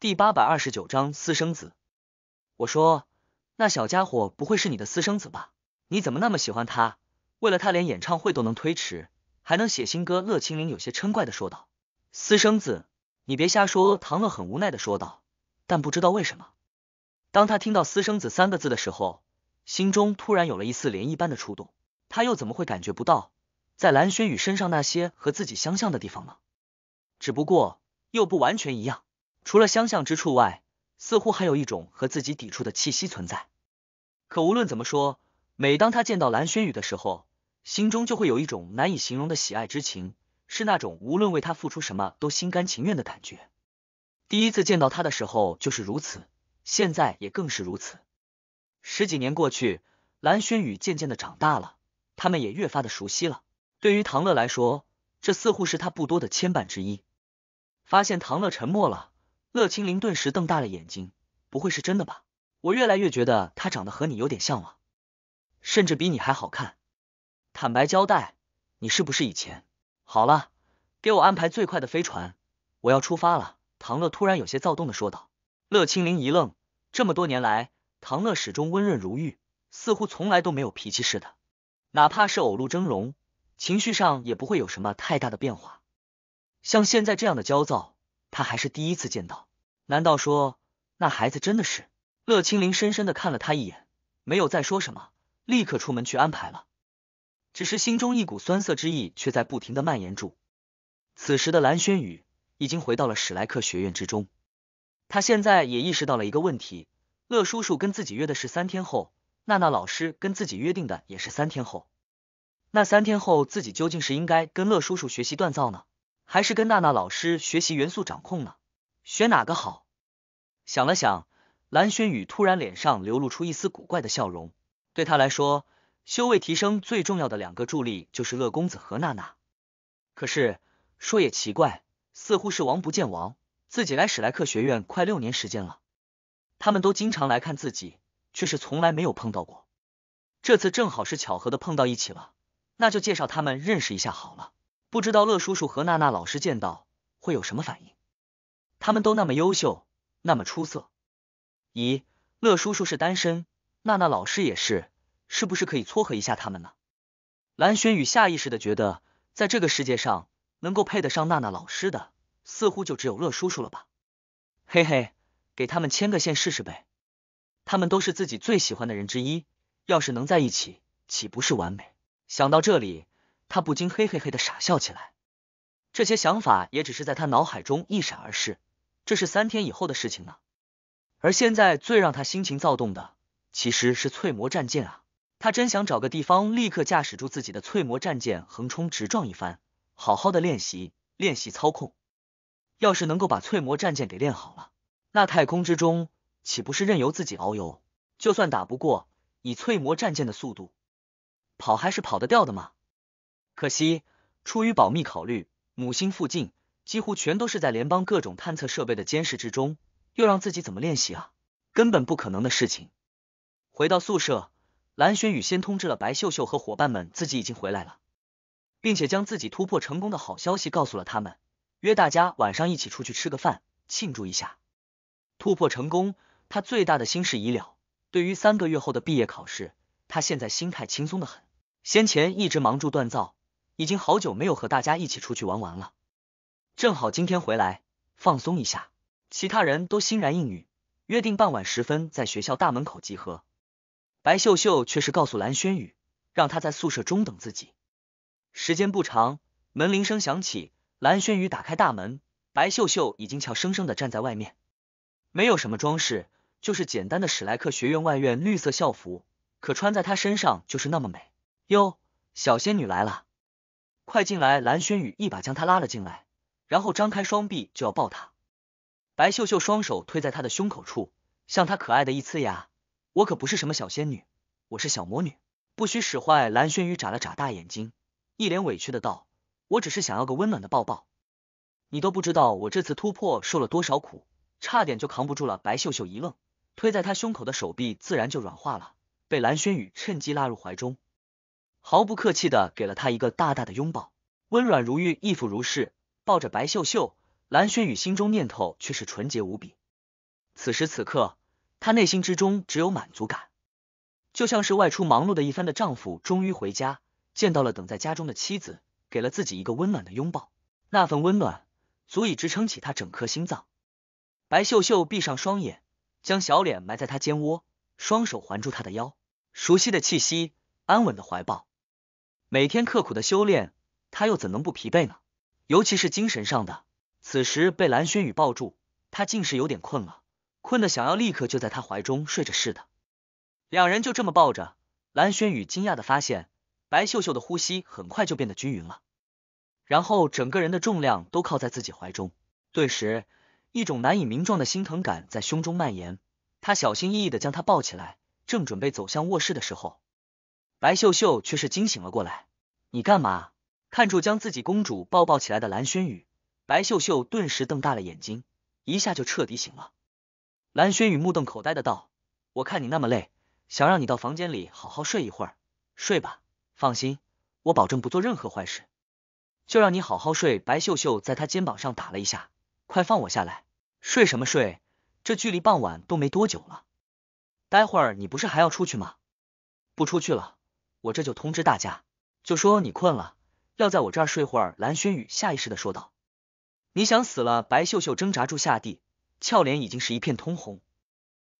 第八百二十九章私生子。我说，那小家伙不会是你的私生子吧？你怎么那么喜欢他？为了他连演唱会都能推迟，还能写新歌。乐清灵有些嗔怪的说道：“私生子，你别瞎说。”唐乐很无奈的说道。但不知道为什么，当他听到“私生子”三个字的时候，心中突然有了一丝涟漪般的触动。他又怎么会感觉不到，在蓝轩宇身上那些和自己相像的地方呢？只不过又不完全一样。除了相像之处外，似乎还有一种和自己抵触的气息存在。可无论怎么说，每当他见到蓝轩宇的时候，心中就会有一种难以形容的喜爱之情，是那种无论为他付出什么都心甘情愿的感觉。第一次见到他的时候就是如此，现在也更是如此。十几年过去，蓝轩宇渐渐的长大了，他们也越发的熟悉了。对于唐乐来说，这似乎是他不多的牵绊之一。发现唐乐沉默了。乐清灵顿时瞪大了眼睛，不会是真的吧？我越来越觉得他长得和你有点像了，甚至比你还好看。坦白交代，你是不是以前……好了，给我安排最快的飞船，我要出发了。唐乐突然有些躁动的说道。乐清灵一愣，这么多年来，唐乐始终温润如玉，似乎从来都没有脾气似的，哪怕是偶露峥嵘，情绪上也不会有什么太大的变化，像现在这样的焦躁。他还是第一次见到，难道说那孩子真的是乐清灵？深深的看了他一眼，没有再说什么，立刻出门去安排了。只是心中一股酸涩之意，却在不停的蔓延住。此时的蓝轩宇已经回到了史莱克学院之中，他现在也意识到了一个问题：乐叔叔跟自己约的是三天后，娜娜老师跟自己约定的也是三天后。那三天后，自己究竟是应该跟乐叔叔学习锻造呢？还是跟娜娜老师学习元素掌控呢？学哪个好？想了想，蓝轩宇突然脸上流露出一丝古怪的笑容。对他来说，修为提升最重要的两个助力就是乐公子和娜娜。可是说也奇怪，似乎是王不见王，自己来史莱克学院快六年时间了，他们都经常来看自己，却是从来没有碰到过。这次正好是巧合的碰到一起了，那就介绍他们认识一下好了。不知道乐叔叔和娜娜老师见到会有什么反应？他们都那么优秀，那么出色。咦，乐叔叔是单身，娜娜老师也是，是不是可以撮合一下他们呢？蓝轩宇下意识的觉得，在这个世界上，能够配得上娜娜老师的，似乎就只有乐叔叔了吧？嘿嘿，给他们牵个线试试呗。他们都是自己最喜欢的人之一，要是能在一起，岂不是完美？想到这里。他不禁嘿嘿嘿的傻笑起来，这些想法也只是在他脑海中一闪而逝，这是三天以后的事情了。而现在最让他心情躁动的其实是翠魔战舰啊，他真想找个地方立刻驾驶住自己的翠魔战舰横冲直撞一番，好好的练习练习操控。要是能够把翠魔战舰给练好了，那太空之中岂不是任由自己遨游？就算打不过，以翠魔战舰的速度，跑还是跑得掉的吗？可惜，出于保密考虑，母星附近几乎全都是在联邦各种探测设备的监视之中，又让自己怎么练习啊？根本不可能的事情。回到宿舍，蓝轩宇先通知了白秀秀和伙伴们自己已经回来了，并且将自己突破成功的好消息告诉了他们，约大家晚上一起出去吃个饭庆祝一下突破成功。他最大的心事已了，对于三个月后的毕业考试，他现在心态轻松的很。先前一直忙住锻造。已经好久没有和大家一起出去玩玩了，正好今天回来放松一下。其他人都欣然应允，约定傍晚时分在学校大门口集合。白秀秀却是告诉蓝轩宇，让他在宿舍中等自己。时间不长，门铃声响起，蓝轩宇打开大门，白秀秀已经俏生生的站在外面。没有什么装饰，就是简单的史莱克学院外院绿色校服，可穿在她身上就是那么美哟，小仙女来了。快进来！蓝轩宇一把将他拉了进来，然后张开双臂就要抱他。白秀秀双手推在他的胸口处，向他可爱的一呲牙：“我可不是什么小仙女，我是小魔女，不许使坏！”蓝轩宇眨了眨大眼睛，一脸委屈的道：“我只是想要个温暖的抱抱。”你都不知道我这次突破受了多少苦，差点就扛不住了。白秀秀一愣，推在他胸口的手臂自然就软化了，被蓝轩宇趁机拉入怀中。毫不客气的给了他一个大大的拥抱，温软如玉，亦复如是。抱着白秀秀，蓝轩宇心中念头却是纯洁无比。此时此刻，他内心之中只有满足感，就像是外出忙碌的一番的丈夫终于回家，见到了等在家中的妻子，给了自己一个温暖的拥抱。那份温暖足以支撑起他整颗心脏。白秀秀闭上双眼，将小脸埋在他肩窝，双手环住他的腰，熟悉的气息，安稳的怀抱。每天刻苦的修炼，他又怎能不疲惫呢？尤其是精神上的，此时被蓝轩宇抱住，他竟是有点困了，困得想要立刻就在他怀中睡着似的。两人就这么抱着，蓝轩宇惊讶的发现，白秀秀的呼吸很快就变得均匀了，然后整个人的重量都靠在自己怀中，顿时一种难以名状的心疼感在胸中蔓延。他小心翼翼的将她抱起来，正准备走向卧室的时候。白秀秀却是惊醒了过来，你干嘛？看住将自己公主抱抱起来的蓝轩宇，白秀秀顿时瞪大了眼睛，一下就彻底醒了。蓝轩宇目瞪口呆的道：“我看你那么累，想让你到房间里好好睡一会儿，睡吧。放心，我保证不做任何坏事，就让你好好睡。”白秀秀在他肩膀上打了一下，快放我下来！睡什么睡？这距离傍晚都没多久了，待会儿你不是还要出去吗？不出去了。我这就通知大家，就说你困了，要在我这儿睡会儿。”蓝轩宇下意识的说道，“你想死了！”白秀秀挣扎住下地，俏脸已经是一片通红。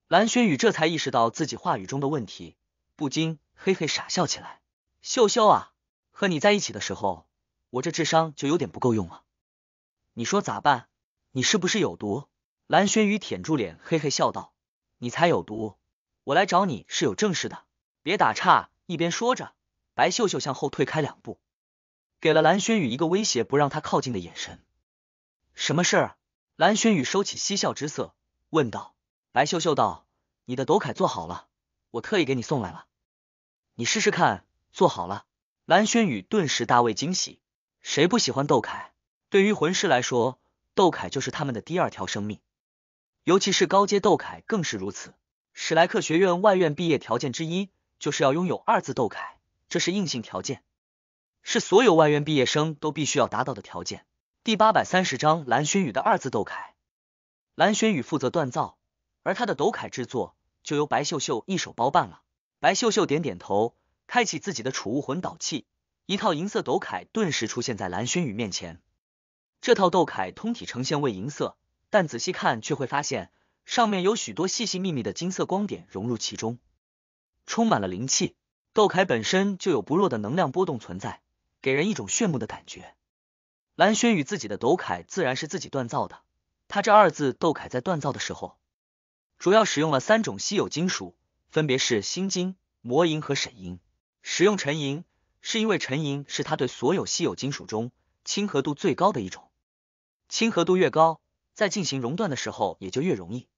蓝轩宇这才意识到自己话语中的问题，不禁嘿嘿傻笑起来。“秀秀啊，和你在一起的时候，我这智商就有点不够用了，你说咋办？你是不是有毒？”蓝轩宇舔住脸，嘿嘿笑道，“你才有毒，我来找你是有正事的，别打岔。”一边说着，白秀秀向后退开两步，给了蓝轩宇一个威胁不让他靠近的眼神。什么事儿？蓝轩宇收起嬉笑之色，问道。白秀秀道：“你的斗铠做好了，我特意给你送来了，你试试看。”做好了，蓝轩宇顿时大为惊喜。谁不喜欢斗铠？对于魂师来说，斗铠就是他们的第二条生命，尤其是高阶斗铠更是如此。史莱克学院外院毕业条件之一。就是要拥有二字斗铠，这是硬性条件，是所有外院毕业生都必须要达到的条件。第八百三十章蓝轩宇的二字斗铠，蓝轩宇负责锻造，而他的斗铠制作就由白秀秀一手包办了。白秀秀点点头，开启自己的储物魂导器，一套银色斗铠顿时出现在蓝轩宇面前。这套斗铠通体呈现为银色，但仔细看却会发现上面有许多细细密密的金色光点融入其中。充满了灵气，斗铠本身就有不弱的能量波动存在，给人一种炫目的感觉。蓝轩宇自己的斗铠自然是自己锻造的，他这二字斗铠在锻造的时候，主要使用了三种稀有金属，分别是心金、魔银和沈银。使用沉银是因为沉银是他对所有稀有金属中亲和度最高的一种，亲和度越高，在进行熔断的时候也就越容易。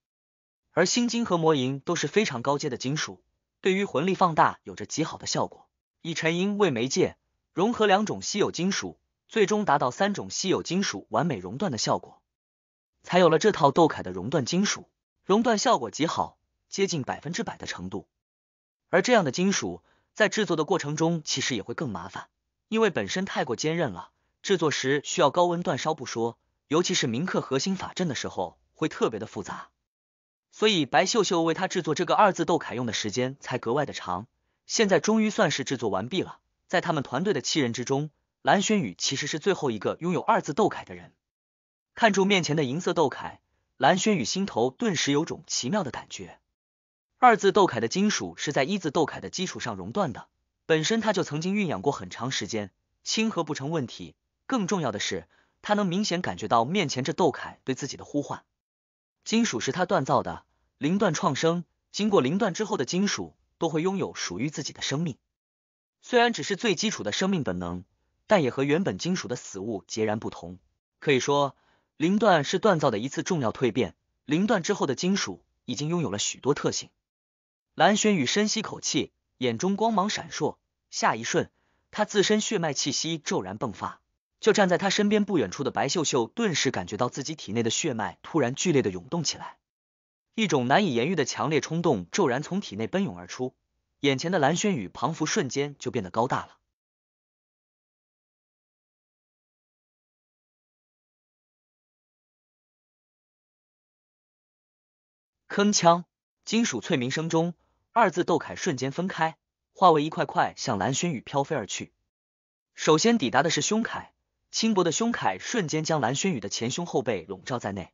而心金和魔银都是非常高阶的金属。对于魂力放大有着极好的效果，以沉银为媒介，融合两种稀有金属，最终达到三种稀有金属完美熔断的效果，才有了这套斗铠的熔断金属，熔断效果极好，接近百分之百的程度。而这样的金属在制作的过程中其实也会更麻烦，因为本身太过坚韧了，制作时需要高温煅烧不说，尤其是铭刻核心法阵的时候会特别的复杂。所以白秀秀为他制作这个二字斗铠用的时间才格外的长，现在终于算是制作完毕了。在他们团队的七人之中，蓝轩宇其实是最后一个拥有二字斗铠的人。看住面前的银色斗铠，蓝轩宇心头顿时有种奇妙的感觉。二字斗铠的金属是在一字斗铠的基础上熔断的，本身它就曾经酝养过很长时间，亲和不成问题。更重要的是，他能明显感觉到面前这斗铠对自己的呼唤。金属是他锻造的，零段创生，经过零段之后的金属都会拥有属于自己的生命，虽然只是最基础的生命本能，但也和原本金属的死物截然不同。可以说，零段是锻造的一次重要蜕变，零段之后的金属已经拥有了许多特性。蓝玄宇深吸口气，眼中光芒闪烁，下一瞬，他自身血脉气息骤然迸发。就站在他身边不远处的白秀秀，顿时感觉到自己体内的血脉突然剧烈的涌动起来，一种难以言喻的强烈冲动骤然从体内奔涌而出，眼前的蓝轩宇仿佛瞬间就变得高大了。铿锵，金属脆鸣声中，二字斗铠瞬间分开，化为一块块向蓝轩宇飘飞而去。首先抵达的是胸铠。轻薄的胸铠瞬间将蓝轩宇的前胸后背笼罩在内，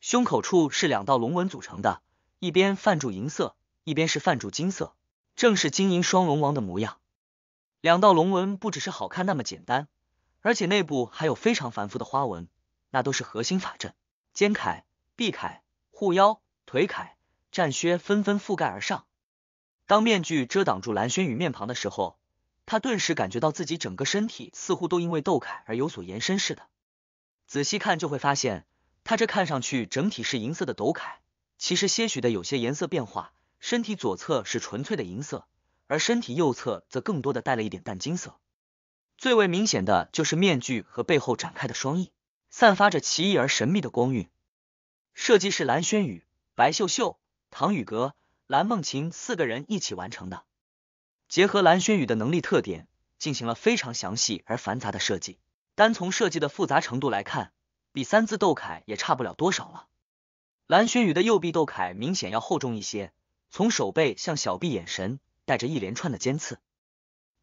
胸口处是两道龙纹组成的，一边泛住银色，一边是泛住金色，正是金银双龙王的模样。两道龙纹不只是好看那么简单，而且内部还有非常繁复的花纹，那都是核心法阵。肩铠、臂铠、护腰、腿铠、战靴纷纷覆盖而上。当面具遮挡住蓝轩宇面庞的时候。他顿时感觉到自己整个身体似乎都因为斗铠而有所延伸似的，仔细看就会发现，他这看上去整体是银色的斗铠，其实些许的有些颜色变化，身体左侧是纯粹的银色，而身体右侧则更多的带了一点淡金色。最为明显的就是面具和背后展开的双翼，散发着奇异而神秘的光晕。设计是蓝轩宇、白秀秀、唐雨阁、蓝梦晴四个人一起完成的。结合蓝轩宇的能力特点，进行了非常详细而繁杂的设计。单从设计的复杂程度来看，比三字斗铠也差不了多少了。蓝轩宇的右臂斗铠明显要厚重一些，从手背向小臂眼神带着一连串的尖刺；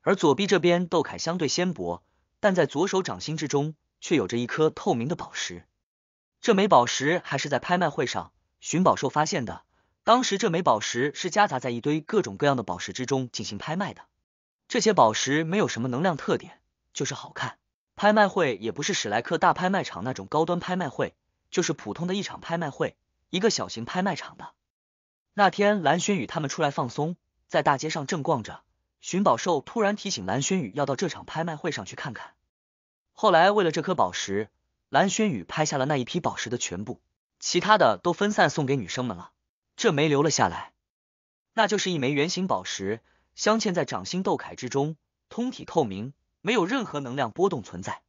而左臂这边斗铠相对纤薄，但在左手掌心之中却有着一颗透明的宝石。这枚宝石还是在拍卖会上寻宝兽发现的。当时这枚宝石是夹杂在一堆各种各样的宝石之中进行拍卖的，这些宝石没有什么能量特点，就是好看。拍卖会也不是史莱克大拍卖场那种高端拍卖会，就是普通的一场拍卖会，一个小型拍卖场的。那天蓝轩宇他们出来放松，在大街上正逛着，寻宝兽突然提醒蓝轩宇要到这场拍卖会上去看看。后来为了这颗宝石，蓝轩宇拍下了那一批宝石的全部，其他的都分散送给女生们了。这枚留了下来，那就是一枚圆形宝石，镶嵌在掌心斗铠之中，通体透明，没有任何能量波动存在。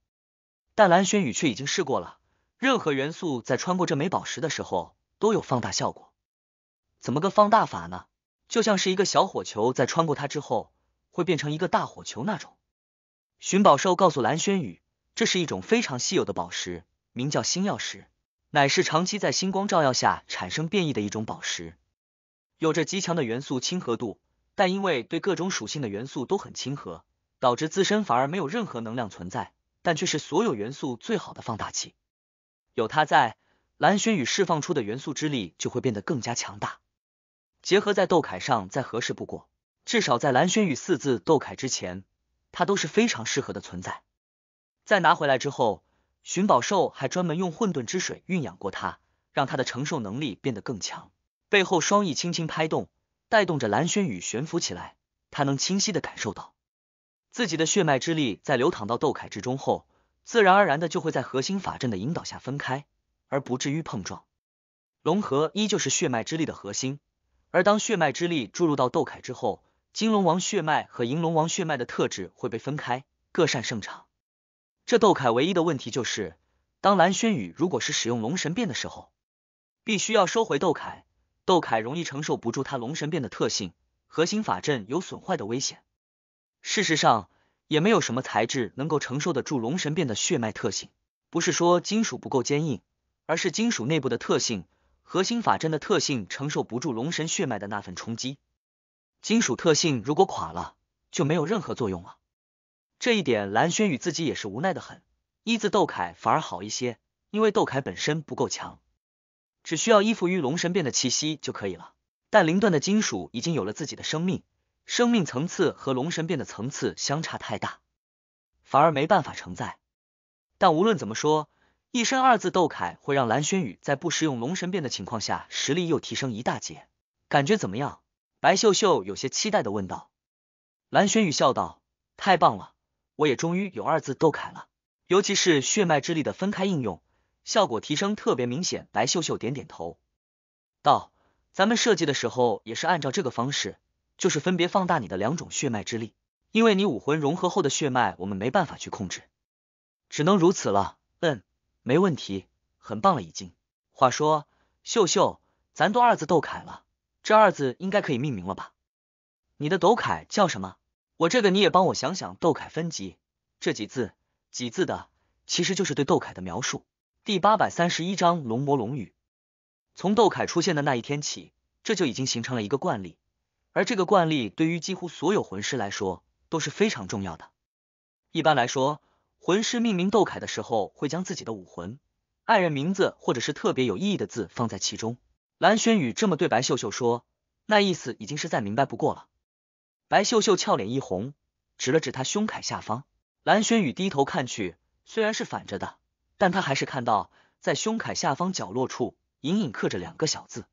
但蓝轩宇却已经试过了，任何元素在穿过这枚宝石的时候，都有放大效果。怎么个放大法呢？就像是一个小火球在穿过它之后，会变成一个大火球那种。寻宝兽告诉蓝轩宇，这是一种非常稀有的宝石，名叫星曜石。乃是长期在星光照耀下产生变异的一种宝石，有着极强的元素亲和度，但因为对各种属性的元素都很亲和，导致自身反而没有任何能量存在，但却是所有元素最好的放大器。有它在，蓝轩宇释放出的元素之力就会变得更加强大，结合在斗铠上再合适不过。至少在蓝轩宇四字斗铠之前，它都是非常适合的存在。在拿回来之后。寻宝兽还专门用混沌之水蕴养过它，让它的承受能力变得更强。背后双翼轻轻拍动，带动着蓝轩宇悬浮起来。他能清晰的感受到，自己的血脉之力在流淌到斗铠之中后，自然而然的就会在核心法阵的引导下分开，而不至于碰撞。龙合依旧是血脉之力的核心，而当血脉之力注入到斗铠之后，金龙王血脉和银龙王血脉的特质会被分开，各擅胜场。这窦凯唯一的问题就是，当蓝轩宇如果是使用龙神变的时候，必须要收回窦凯。窦凯容易承受不住他龙神变的特性，核心法阵有损坏的危险。事实上，也没有什么材质能够承受得住龙神变的血脉特性。不是说金属不够坚硬，而是金属内部的特性、核心法阵的特性承受不住龙神血脉的那份冲击。金属特性如果垮了，就没有任何作用了。这一点蓝轩宇自己也是无奈的很，一字斗铠反而好一些，因为斗铠本身不够强，只需要依附于龙神变的气息就可以了。但灵断的金属已经有了自己的生命，生命层次和龙神变的层次相差太大，反而没办法承载。但无论怎么说，一身二字斗铠会让蓝轩宇在不使用龙神变的情况下实力又提升一大截，感觉怎么样？白秀秀有些期待的问道。蓝轩宇笑道：“太棒了。”我也终于有二字斗铠了，尤其是血脉之力的分开应用，效果提升特别明显。白秀秀点点头，道：“咱们设计的时候也是按照这个方式，就是分别放大你的两种血脉之力，因为你武魂融合后的血脉，我们没办法去控制，只能如此了。”嗯，没问题，很棒了已经。话说，秀秀，咱都二字斗铠了，这二字应该可以命名了吧？你的斗铠叫什么？我这个你也帮我想想，窦凯分级这几字几字的，其实就是对窦凯的描述。第八百三十一章龙魔龙语。从窦凯出现的那一天起，这就已经形成了一个惯例，而这个惯例对于几乎所有魂师来说都是非常重要的。一般来说，魂师命名窦凯的时候，会将自己的武魂、爱人名字或者是特别有意义的字放在其中。蓝轩宇这么对白秀秀说，那意思已经是再明白不过了。白秀秀俏脸一红，指了指他胸铠下方。蓝轩宇低头看去，虽然是反着的，但他还是看到在胸铠下方角落处隐隐刻着两个小字。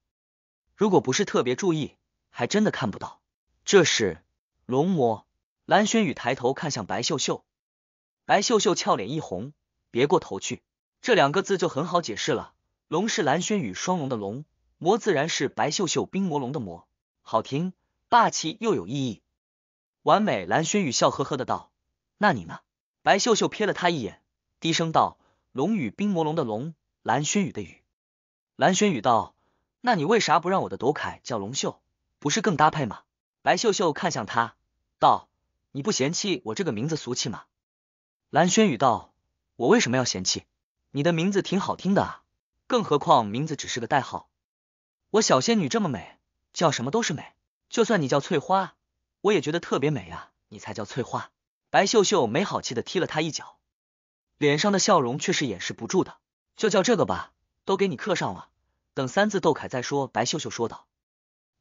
如果不是特别注意，还真的看不到。这是龙魔。蓝轩宇抬头看向白秀秀，白秀秀俏脸一红，别过头去。这两个字就很好解释了：龙是蓝轩宇双龙的龙，魔自然是白秀秀冰魔龙的魔。好听，霸气又有意义。完美，蓝轩宇笑呵呵的道：“那你呢？”白秀秀瞥了他一眼，低声道：“龙与冰魔龙的龙，蓝轩宇的宇。”蓝轩宇道：“那你为啥不让我的斗铠叫龙秀？不是更搭配吗？”白秀秀看向他，道：“你不嫌弃我这个名字俗气吗？”蓝轩宇道：“我为什么要嫌弃？你的名字挺好听的啊，更何况名字只是个代号。我小仙女这么美，叫什么都是美，就算你叫翠花。”我也觉得特别美啊！你才叫翠花。白秀秀没好气的踢了他一脚，脸上的笑容却是掩饰不住的。就叫这个吧，都给你刻上了。等三字窦凯再说。白秀秀说道：“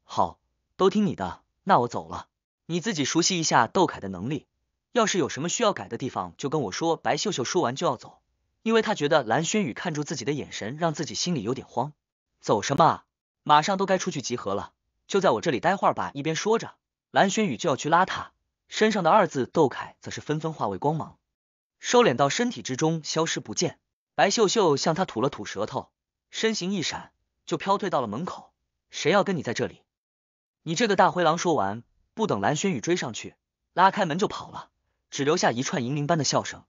好，都听你的。那我走了，你自己熟悉一下窦凯的能力。要是有什么需要改的地方，就跟我说。”白秀秀说完就要走，因为她觉得蓝轩宇看住自己的眼神，让自己心里有点慌。走什么？马上都该出去集合了，就在我这里待会儿吧。一边说着。蓝轩宇就要去拉他，身上的二字斗铠则是纷纷化为光芒，收敛到身体之中，消失不见。白秀秀向他吐了吐舌头，身形一闪，就飘退到了门口。谁要跟你在这里？你这个大灰狼！说完，不等蓝轩宇追上去，拉开门就跑了，只留下一串银铃般的笑声。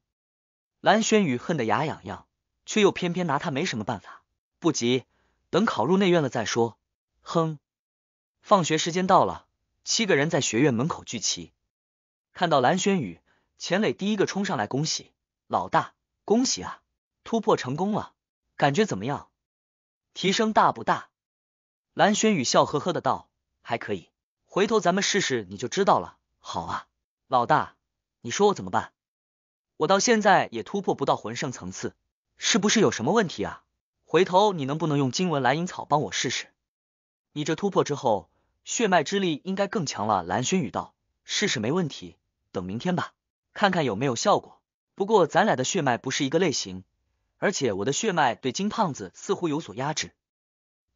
蓝轩宇恨得牙痒痒，却又偏偏拿他没什么办法。不急，等考入内院了再说。哼！放学时间到了。七个人在学院门口聚齐，看到蓝轩宇，钱磊第一个冲上来恭喜老大，恭喜啊！突破成功了，感觉怎么样？提升大不大？蓝轩宇笑呵呵的道：“还可以，回头咱们试试你就知道了。”好啊，老大，你说我怎么办？我到现在也突破不到魂圣层次，是不是有什么问题啊？回头你能不能用经文蓝银草帮我试试？你这突破之后。血脉之力应该更强了，蓝轩宇道：“试试没问题，等明天吧，看看有没有效果。不过咱俩的血脉不是一个类型，而且我的血脉对金胖子似乎有所压制，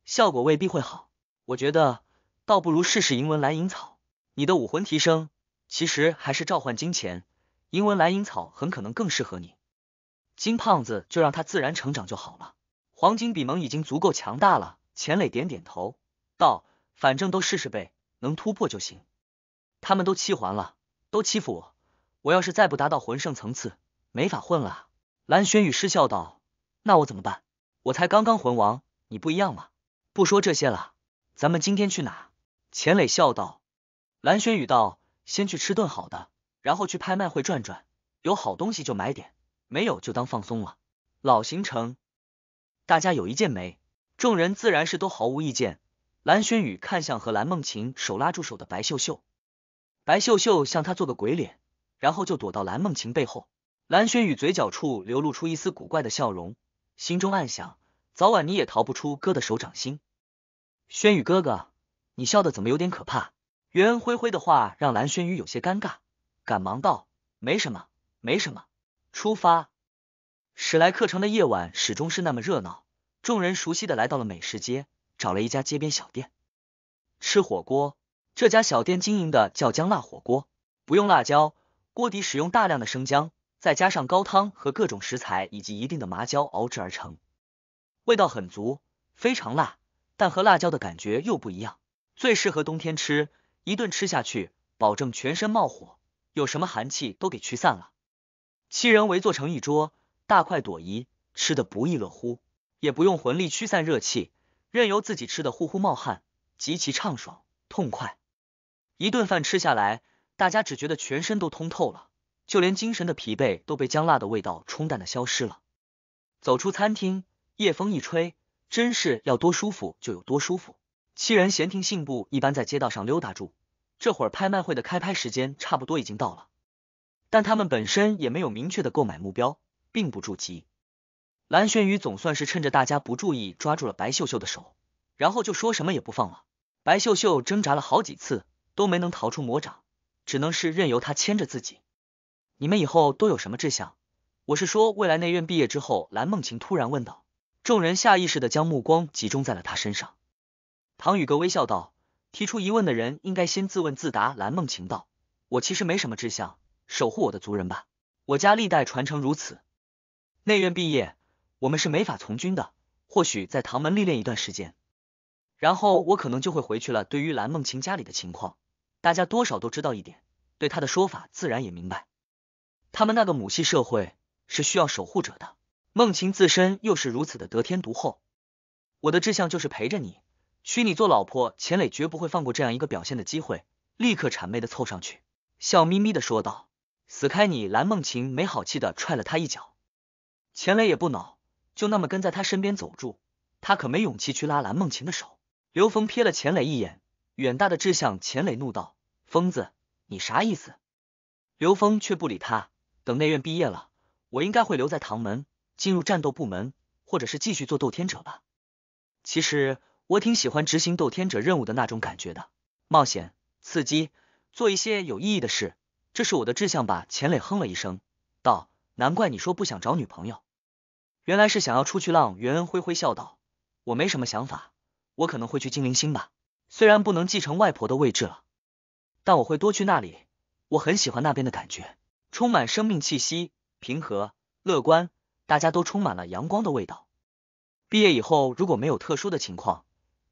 效果未必会好。我觉得倒不如试试银纹蓝银草。你的武魂提升其实还是召唤金钱，银纹蓝银草很可能更适合你。金胖子就让他自然成长就好了。黄金比蒙已经足够强大了。”钱磊点点头道。反正都试试呗，能突破就行。他们都七环了，都欺负我，我要是再不达到魂圣层次，没法混了。蓝轩宇失笑道：“那我怎么办？我才刚刚魂王，你不一样吗？”不说这些了，咱们今天去哪？钱磊笑道。蓝轩宇道：“先去吃顿好的，然后去拍卖会转转，有好东西就买点，没有就当放松了。”老行程，大家有意见没？众人自然是都毫无意见。蓝轩宇看向和蓝梦晴手拉住手的白秀秀，白秀秀向他做个鬼脸，然后就躲到蓝梦晴背后。蓝轩宇嘴角处流露出一丝古怪的笑容，心中暗想：早晚你也逃不出哥的手掌心。轩宇哥哥，你笑的怎么有点可怕？袁辉辉的话让蓝轩宇有些尴尬，赶忙道：没什么，没什么。出发！史莱克城的夜晚始终是那么热闹，众人熟悉的来到了美食街。找了一家街边小店吃火锅。这家小店经营的叫姜辣火锅，不用辣椒，锅底使用大量的生姜，再加上高汤和各种食材以及一定的麻椒熬制而成，味道很足，非常辣，但和辣椒的感觉又不一样。最适合冬天吃，一顿吃下去，保证全身冒火，有什么寒气都给驱散了。七人围坐成一桌，大快朵颐，吃的不亦乐乎，也不用魂力驱散热气。任由自己吃的呼呼冒汗，极其畅爽痛快。一顿饭吃下来，大家只觉得全身都通透了，就连精神的疲惫都被姜辣的味道冲淡的消失了。走出餐厅，夜风一吹，真是要多舒服就有多舒服。七人闲庭信步一般在街道上溜达住，这会儿拍卖会的开拍时间差不多已经到了，但他们本身也没有明确的购买目标，并不着急。蓝轩宇总算是趁着大家不注意，抓住了白秀秀的手，然后就说什么也不放了。白秀秀挣扎了好几次，都没能逃出魔掌，只能是任由他牵着自己。你们以后都有什么志向？我是说未来内院毕业之后。蓝梦晴突然问道，众人下意识的将目光集中在了他身上。唐宇哥微笑道：“提出疑问的人应该先自问自答。”蓝梦晴道：“我其实没什么志向，守护我的族人吧。我家历代传承如此，内院毕业。”我们是没法从军的，或许在唐门历练一段时间，然后我可能就会回去了。对于蓝梦晴家里的情况，大家多少都知道一点，对他的说法自然也明白。他们那个母系社会是需要守护者的，梦晴自身又是如此的得天独厚。我的志向就是陪着你，娶你做老婆。钱磊绝不会放过这样一个表现的机会，立刻谄媚的凑上去，笑眯眯的说道：“死开你！”蓝梦晴没好气的踹了他一脚，钱磊也不恼。就那么跟在他身边走住，他可没勇气去拉蓝梦晴的手。刘峰瞥了钱磊一眼，远大的志向。钱磊怒道：“疯子，你啥意思？”刘峰却不理他。等内院毕业了，我应该会留在唐门，进入战斗部门，或者是继续做斗天者吧。其实我挺喜欢执行斗天者任务的那种感觉的，冒险、刺激，做一些有意义的事，这是我的志向吧？钱磊哼了一声道：“难怪你说不想找女朋友。”原来是想要出去浪，袁恩挥挥笑道：“我没什么想法，我可能会去精灵星吧。虽然不能继承外婆的位置了，但我会多去那里。我很喜欢那边的感觉，充满生命气息，平和乐观，大家都充满了阳光的味道。毕业以后如果没有特殊的情况，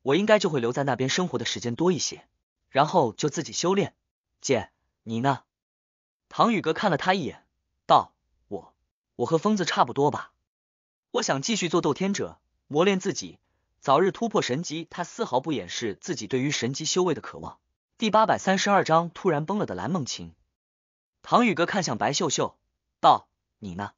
我应该就会留在那边生活的时间多一些，然后就自己修炼。姐，你呢？”唐宇哥看了他一眼，道：“我，我和疯子差不多吧。”我想继续做斗天者，磨练自己，早日突破神级。他丝毫不掩饰自己对于神级修为的渴望。第八百三十二章突然崩了的蓝梦晴。唐宇哥看向白秀秀，道：“你呢？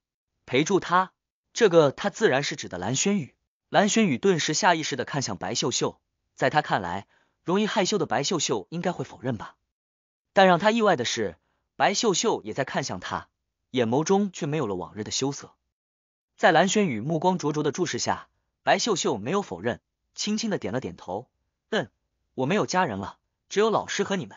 陪住他？”这个他自然是指的蓝轩宇。蓝轩宇顿时下意识的看向白秀秀，在他看来，容易害羞的白秀秀应该会否认吧。但让他意外的是，白秀秀也在看向他，眼眸中却没有了往日的羞涩。在蓝轩宇目光灼灼的注视下，白秀秀没有否认，轻轻的点了点头。嗯，我没有家人了，只有老师和你们。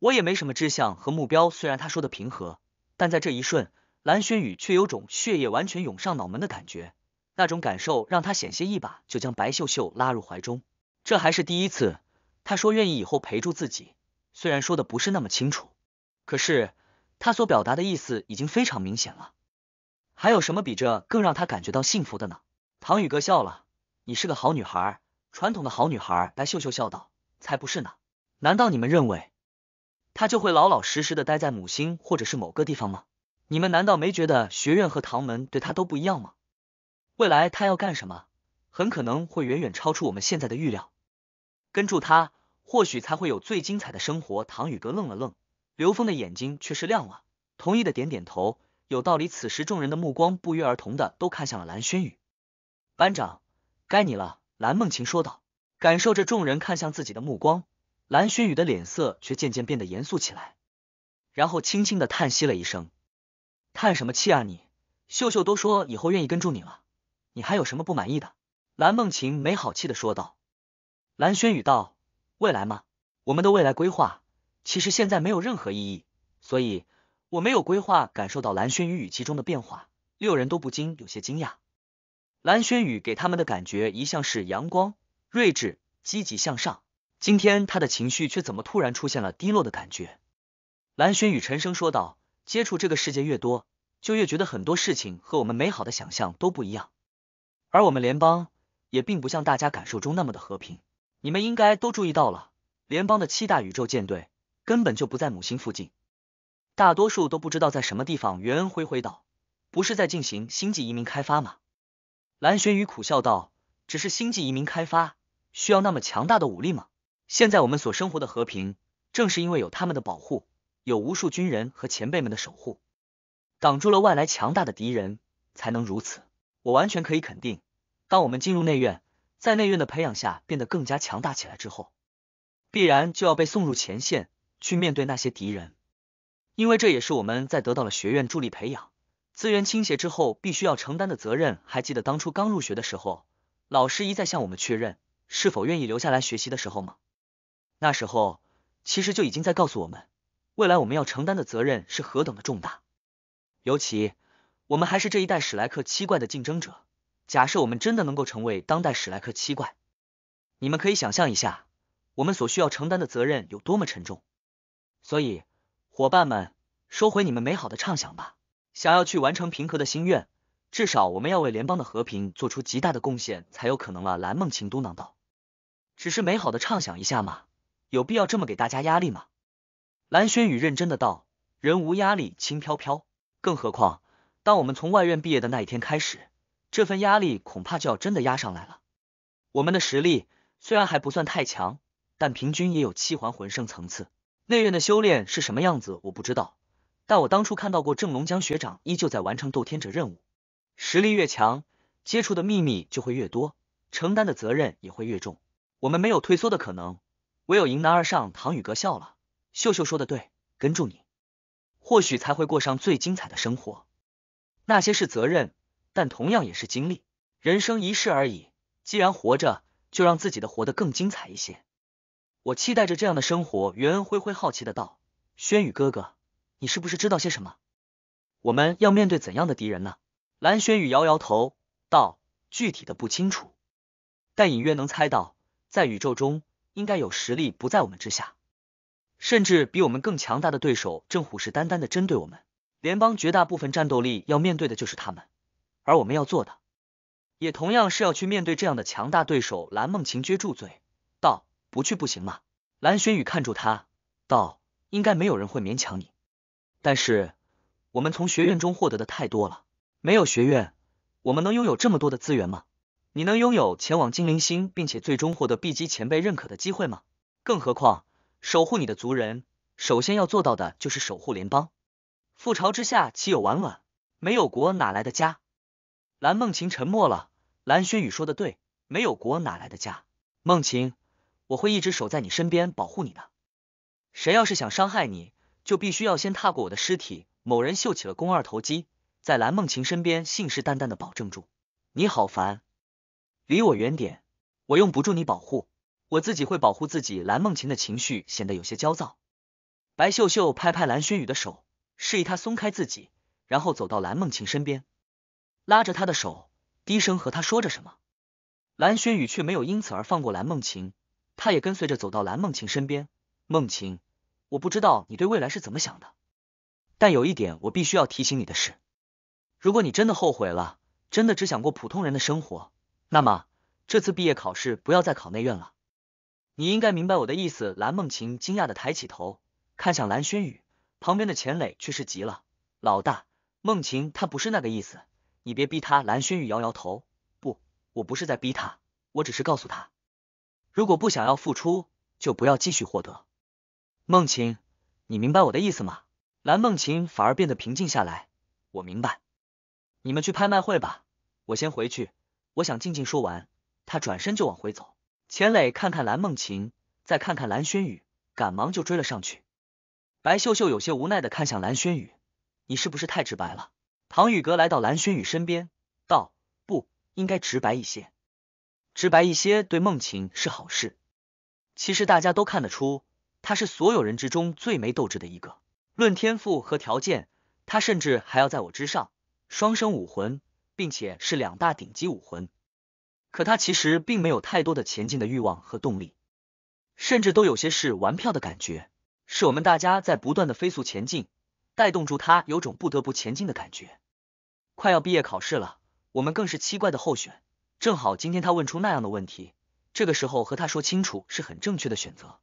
我也没什么志向和目标。虽然他说的平和，但在这一瞬，蓝轩宇却有种血液完全涌上脑门的感觉。那种感受让他险些一把就将白秀秀拉入怀中。这还是第一次，他说愿意以后陪住自己。虽然说的不是那么清楚，可是他所表达的意思已经非常明显了。还有什么比这更让他感觉到幸福的呢？唐宇哥笑了，你是个好女孩，传统的好女孩。白秀秀笑道：“才不是呢！难道你们认为他就会老老实实的待在母星或者是某个地方吗？你们难道没觉得学院和唐门对他都不一样吗？未来他要干什么，很可能会远远超出我们现在的预料。跟住他，或许才会有最精彩的生活。”唐宇哥愣了愣，刘峰的眼睛却是亮了，同意的点点头。有道理，此时众人的目光不约而同的都看向了蓝轩宇。班长，该你了。”蓝梦晴说道。感受着众人看向自己的目光，蓝轩宇的脸色却渐渐变得严肃起来，然后轻轻的叹息了一声：“叹什么气啊你？秀秀都说以后愿意跟住你了，你还有什么不满意的？”蓝梦晴没好气的说道。蓝轩宇道：“未来吗？我们的未来规划，其实现在没有任何意义，所以……”我没有规划，感受到蓝轩宇语气中的变化，六人都不禁有些惊讶。蓝轩宇给他们的感觉一向是阳光、睿智、积极向上，今天他的情绪却怎么突然出现了低落的感觉？蓝轩宇沉声说道：“接触这个世界越多，就越觉得很多事情和我们美好的想象都不一样，而我们联邦也并不像大家感受中那么的和平。你们应该都注意到了，联邦的七大宇宙舰队根本就不在母星附近。”大多数都不知道在什么地方。袁恩挥挥道：“不是在进行星际移民开发吗？蓝玄宇苦笑道：“只是星际移民开发需要那么强大的武力吗？现在我们所生活的和平，正是因为有他们的保护，有无数军人和前辈们的守护，挡住了外来强大的敌人，才能如此。我完全可以肯定，当我们进入内院，在内院的培养下变得更加强大起来之后，必然就要被送入前线，去面对那些敌人。”因为这也是我们在得到了学院助力培养资源倾斜之后必须要承担的责任。还记得当初刚入学的时候，老师一再向我们确认是否愿意留下来学习的时候吗？那时候其实就已经在告诉我们，未来我们要承担的责任是何等的重大。尤其我们还是这一代史莱克七怪的竞争者。假设我们真的能够成为当代史莱克七怪，你们可以想象一下，我们所需要承担的责任有多么沉重。所以。伙伴们，收回你们美好的畅想吧！想要去完成平和的心愿，至少我们要为联邦的和平做出极大的贡献才有可能了。蓝梦晴嘟囔道：“只是美好的畅想一下嘛，有必要这么给大家压力吗？”蓝轩宇认真的道：“人无压力轻飘飘，更何况，当我们从外院毕业的那一天开始，这份压力恐怕就要真的压上来了。我们的实力虽然还不算太强，但平均也有七环魂圣层次。”内院的修炼是什么样子，我不知道。但我当初看到过郑龙江学长依旧在完成斗天者任务，实力越强，接触的秘密就会越多，承担的责任也会越重。我们没有退缩的可能，唯有迎难而上。唐宇哥笑了，秀秀说的对，跟住你，或许才会过上最精彩的生活。那些是责任，但同样也是经历。人生一世而已，既然活着，就让自己的活得更精彩一些。我期待着这样的生活。袁恩灰灰好奇的道：“轩宇哥哥，你是不是知道些什么？我们要面对怎样的敌人呢？”蓝轩宇摇摇头道：“具体的不清楚，但隐约能猜到，在宇宙中应该有实力不在我们之下，甚至比我们更强大的对手正虎视眈眈的针对我们。联邦绝大部分战斗力要面对的就是他们，而我们要做的，也同样是要去面对这样的强大对手。”蓝梦晴撅住嘴道。不去不行吗？蓝轩宇看住他，道：“应该没有人会勉强你。但是，我们从学院中获得的太多了。没有学院，我们能拥有这么多的资源吗？你能拥有前往精灵星，并且最终获得 B 级前辈认可的机会吗？更何况，守护你的族人，首先要做到的就是守护联邦。覆巢之下，岂有完卵？没有国，哪来的家？”蓝梦晴沉默了。蓝轩宇说的对，没有国，哪来的家？梦晴。我会一直守在你身边保护你的，谁要是想伤害你，就必须要先踏过我的尸体。某人秀起了肱二头肌，在蓝梦晴身边信誓旦旦的保证住。你好烦，离我远点，我用不住你保护，我自己会保护自己。蓝梦晴的情绪显得有些焦躁，白秀秀拍拍蓝轩宇的手，示意他松开自己，然后走到蓝梦晴身边，拉着她的手，低声和她说着什么。蓝轩宇却没有因此而放过蓝梦晴。他也跟随着走到蓝梦晴身边。梦晴，我不知道你对未来是怎么想的，但有一点我必须要提醒你的事：如果你真的后悔了，真的只想过普通人的生活，那么这次毕业考试不要再考内院了。你应该明白我的意思。蓝梦晴惊讶的抬起头，看向蓝轩宇，旁边的钱磊却是急了：“老大，梦晴她不是那个意思，你别逼她。”蓝轩宇摇摇头：“不，我不是在逼她，我只是告诉她。”如果不想要付出，就不要继续获得。梦晴，你明白我的意思吗？蓝梦晴反而变得平静下来。我明白，你们去拍卖会吧，我先回去。我想静静说完。他转身就往回走。钱磊看看蓝梦晴，再看看蓝轩宇，赶忙就追了上去。白秀秀有些无奈的看向蓝轩宇，你是不是太直白了？唐宇阁来到蓝轩宇身边，道：不应该直白一些。直白一些，对梦琴是好事。其实大家都看得出，他是所有人之中最没斗志的一个。论天赋和条件，他甚至还要在我之上。双生武魂，并且是两大顶级武魂。可他其实并没有太多的前进的欲望和动力，甚至都有些是玩票的感觉。是我们大家在不断的飞速前进，带动住他有种不得不前进的感觉。快要毕业考试了，我们更是七怪的候选。正好今天他问出那样的问题，这个时候和他说清楚是很正确的选择。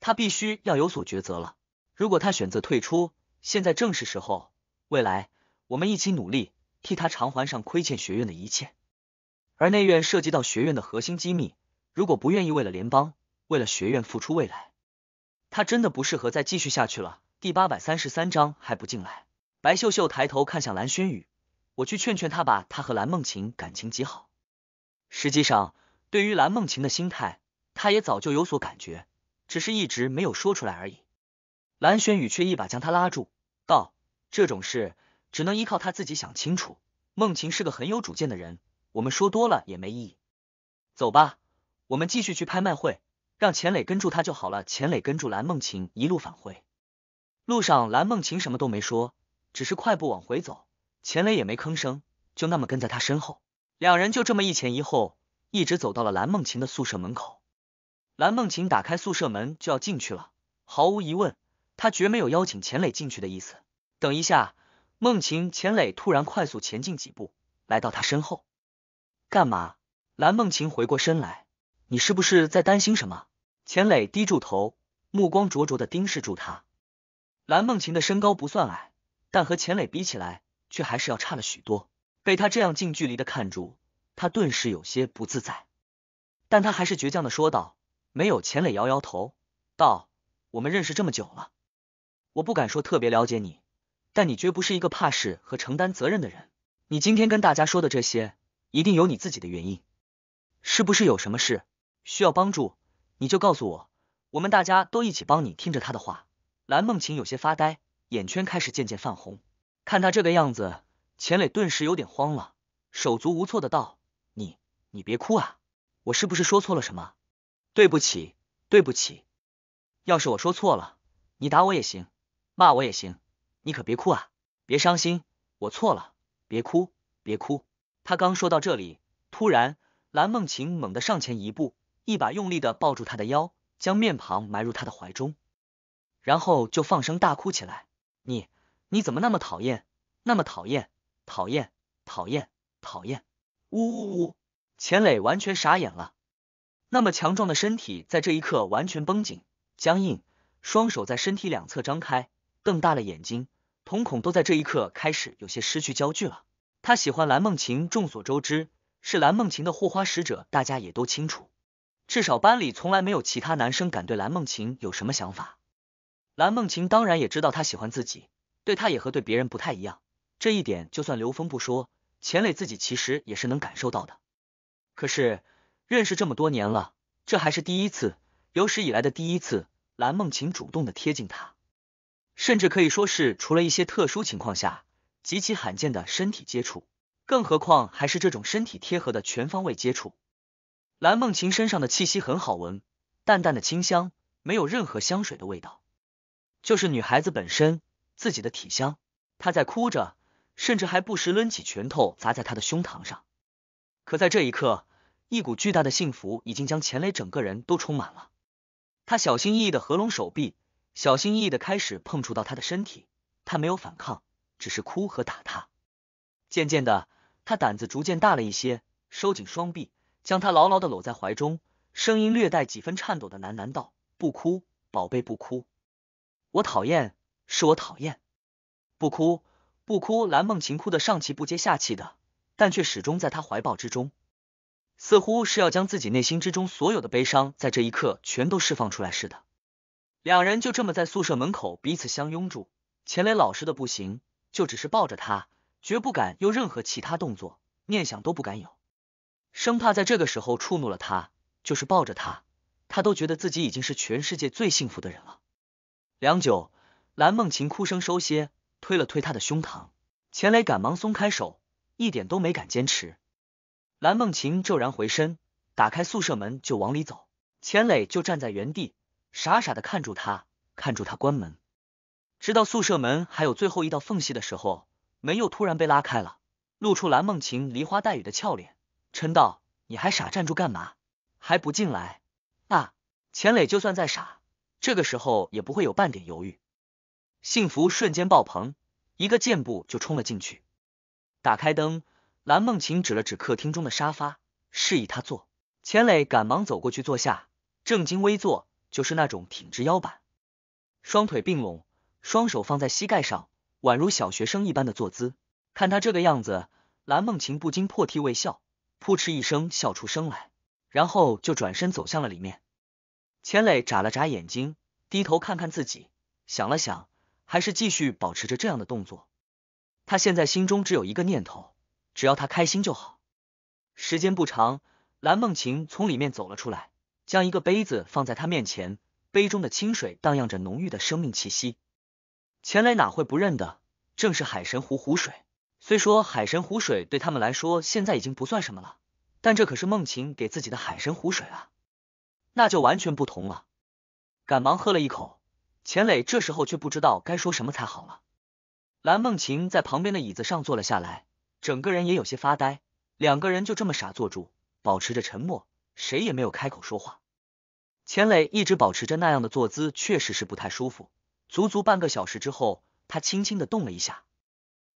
他必须要有所抉择了。如果他选择退出，现在正是时候。未来我们一起努力，替他偿还上亏欠学院的一切。而内院涉及到学院的核心机密，如果不愿意为了联邦、为了学院付出未来，他真的不适合再继续下去了。第八百三十三章还不进来？白秀秀抬头看向蓝轩宇：“我去劝劝他吧，他和蓝梦晴感情极好。”实际上，对于蓝梦晴的心态，他也早就有所感觉，只是一直没有说出来而已。蓝玄宇却一把将他拉住，道：“这种事只能依靠他自己想清楚。梦晴是个很有主见的人，我们说多了也没意义。走吧，我们继续去拍卖会，让钱磊跟住他就好了。”钱磊跟住蓝梦晴一路返回，路上蓝梦晴什么都没说，只是快步往回走。钱磊也没吭声，就那么跟在他身后。两人就这么一前一后，一直走到了蓝梦琴的宿舍门口。蓝梦琴打开宿舍门就要进去了，毫无疑问，她绝没有邀请钱磊进去的意思。等一下，梦琴，钱磊突然快速前进几步，来到他身后。干嘛？蓝梦晴回过身来，你是不是在担心什么？钱磊低住头，目光灼灼的盯视住他。蓝梦晴的身高不算矮，但和钱磊比起来，却还是要差了许多。被他这样近距离的看住，他顿时有些不自在，但他还是倔强的说道：“没有。”钱磊摇摇头道：“我们认识这么久了，我不敢说特别了解你，但你绝不是一个怕事和承担责任的人。你今天跟大家说的这些，一定有你自己的原因，是不是有什么事需要帮助？你就告诉我，我们大家都一起帮你。”听着他的话，蓝梦晴有些发呆，眼圈开始渐渐泛红。看他这个样子。钱磊顿时有点慌了，手足无措的道：“你，你别哭啊！我是不是说错了什么？对不起，对不起！要是我说错了，你打我也行，骂我也行，你可别哭啊，别伤心，我错了，别哭，别哭！”他刚说到这里，突然，蓝梦晴猛地上前一步，一把用力的抱住他的腰，将面庞埋入他的怀中，然后就放声大哭起来：“你，你怎么那么讨厌，那么讨厌！”讨厌，讨厌，讨厌！呜呜呜！钱磊完全傻眼了，那么强壮的身体在这一刻完全绷紧、僵硬，双手在身体两侧张开，瞪大了眼睛，瞳孔都在这一刻开始有些失去焦距了。他喜欢蓝梦晴，众所周知是蓝梦晴的护花使者，大家也都清楚，至少班里从来没有其他男生敢对蓝梦晴有什么想法。蓝梦晴当然也知道他喜欢自己，对他也和对别人不太一样。这一点，就算刘峰不说，钱磊自己其实也是能感受到的。可是认识这么多年了，这还是第一次，有史以来的第一次，蓝梦晴主动的贴近他，甚至可以说是除了一些特殊情况下极其罕见的身体接触，更何况还是这种身体贴合的全方位接触。蓝梦晴身上的气息很好闻，淡淡的清香，没有任何香水的味道，就是女孩子本身自己的体香。她在哭着。甚至还不时抡起拳头砸在他的胸膛上。可在这一刻，一股巨大的幸福已经将钱磊整个人都充满了。他小心翼翼的合拢手臂，小心翼翼的开始碰触到他的身体。他没有反抗，只是哭和打他。渐渐的，他胆子逐渐大了一些，收紧双臂，将他牢牢的搂在怀中，声音略带几分颤抖的喃喃道：“不哭，宝贝，不哭。我讨厌，是我讨厌，不哭。”不哭，蓝梦晴哭得上气不接下气的，但却始终在他怀抱之中，似乎是要将自己内心之中所有的悲伤，在这一刻全都释放出来似的。两人就这么在宿舍门口彼此相拥住，钱磊老实的不行，就只是抱着他，绝不敢有任何其他动作，念想都不敢有，生怕在这个时候触怒了他。就是抱着他，他都觉得自己已经是全世界最幸福的人了。良久，蓝梦晴哭声收歇。推了推他的胸膛，钱磊赶忙松开手，一点都没敢坚持。蓝梦晴骤然回身，打开宿舍门就往里走，钱磊就站在原地，傻傻的看住他，看住他关门，直到宿舍门还有最后一道缝隙的时候，门又突然被拉开了，露出蓝梦晴梨花带雨的俏脸，嗔道：“你还傻站住干嘛？还不进来？”啊！钱磊就算再傻，这个时候也不会有半点犹豫，幸福瞬间爆棚。一个箭步就冲了进去，打开灯，蓝梦晴指了指客厅中的沙发，示意他坐。钱磊赶忙走过去坐下，正襟危坐，就是那种挺直腰板、双腿并拢、双手放在膝盖上，宛如小学生一般的坐姿。看他这个样子，蓝梦晴不禁破涕为笑，扑哧一声笑出声来，然后就转身走向了里面。钱磊眨了眨眼睛，低头看看自己，想了想。还是继续保持着这样的动作，他现在心中只有一个念头，只要他开心就好。时间不长，蓝梦晴从里面走了出来，将一个杯子放在他面前，杯中的清水荡漾着浓郁的生命气息。钱磊哪会不认得，正是海神湖湖水。虽说海神湖水对他们来说现在已经不算什么了，但这可是梦晴给自己的海神湖水啊，那就完全不同了。赶忙喝了一口。钱磊这时候却不知道该说什么才好了。蓝梦晴在旁边的椅子上坐了下来，整个人也有些发呆。两个人就这么傻坐住，保持着沉默，谁也没有开口说话。钱磊一直保持着那样的坐姿，确实是不太舒服。足足半个小时之后，他轻轻的动了一下。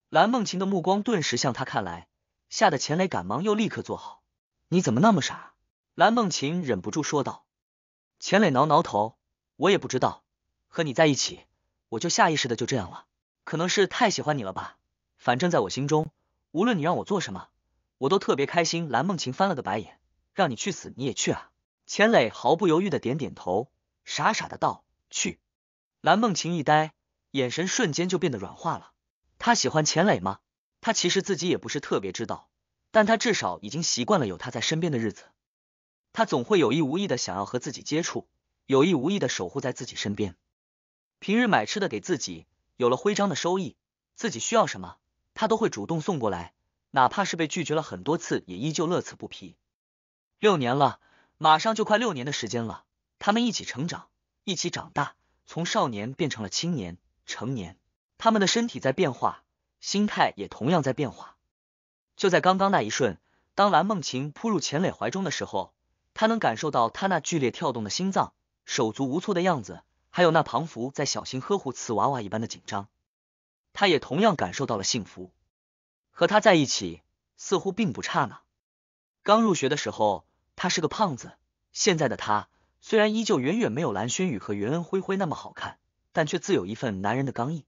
蓝梦晴的目光顿时向他看来，吓得钱磊赶忙又立刻坐好。你怎么那么傻？蓝梦晴忍不住说道。钱磊挠挠头，我也不知道。和你在一起，我就下意识的就这样了，可能是太喜欢你了吧。反正在我心中，无论你让我做什么，我都特别开心。蓝梦晴翻了个白眼，让你去死你也去啊！钱磊毫不犹豫的点点头，傻傻的道：“去。”蓝梦晴一呆，眼神瞬间就变得软化了。他喜欢钱磊吗？他其实自己也不是特别知道，但他至少已经习惯了有他在身边的日子。他总会有意无意的想要和自己接触，有意无意的守护在自己身边。平日买吃的给自己，有了徽章的收益，自己需要什么，他都会主动送过来，哪怕是被拒绝了很多次，也依旧乐此不疲。六年了，马上就快六年的时间了，他们一起成长，一起长大，从少年变成了青年、成年，他们的身体在变化，心态也同样在变化。就在刚刚那一瞬，当蓝梦晴扑入钱磊怀中的时候，他能感受到他那剧烈跳动的心脏，手足无措的样子。还有那庞福在小心呵护瓷娃娃一般的紧张，他也同样感受到了幸福。和他在一起似乎并不差呢。刚入学的时候，他是个胖子，现在的他虽然依旧远远没有蓝轩宇和袁恩辉辉那么好看，但却自有一份男人的刚毅。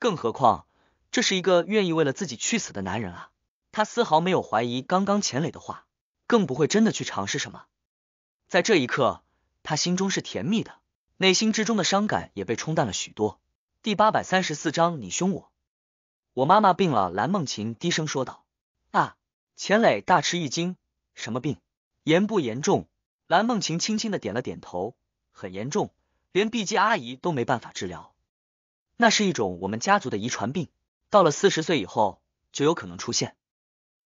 更何况这是一个愿意为了自己去死的男人啊！他丝毫没有怀疑刚刚钱磊的话，更不会真的去尝试什么。在这一刻，他心中是甜蜜的。内心之中的伤感也被冲淡了许多。第八百三十四章，你凶我。我妈妈病了，蓝梦晴低声说道。啊！钱磊大吃一惊，什么病？严不严重？蓝梦晴轻轻的点了点头，很严重，连碧姬阿姨都没办法治疗。那是一种我们家族的遗传病，到了四十岁以后就有可能出现。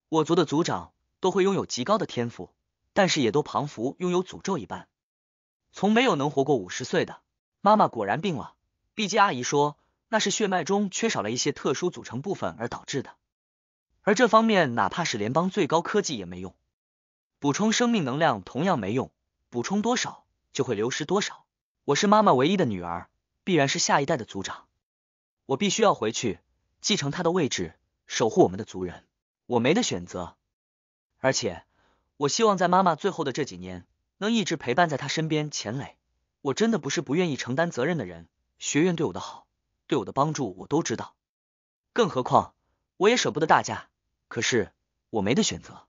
我族的族长都会拥有极高的天赋，但是也都彷佛拥有诅咒一般。从没有能活过五十岁的，妈妈果然病了。毕竟阿姨说，那是血脉中缺少了一些特殊组成部分而导致的。而这方面，哪怕是联邦最高科技也没用，补充生命能量同样没用，补充多少就会流失多少。我是妈妈唯一的女儿，必然是下一代的族长，我必须要回去继承她的位置，守护我们的族人。我没得选择，而且我希望在妈妈最后的这几年。能一直陪伴在他身边，钱磊，我真的不是不愿意承担责任的人。学院对我的好，对我的帮助，我都知道。更何况，我也舍不得大家。可是，我没得选择。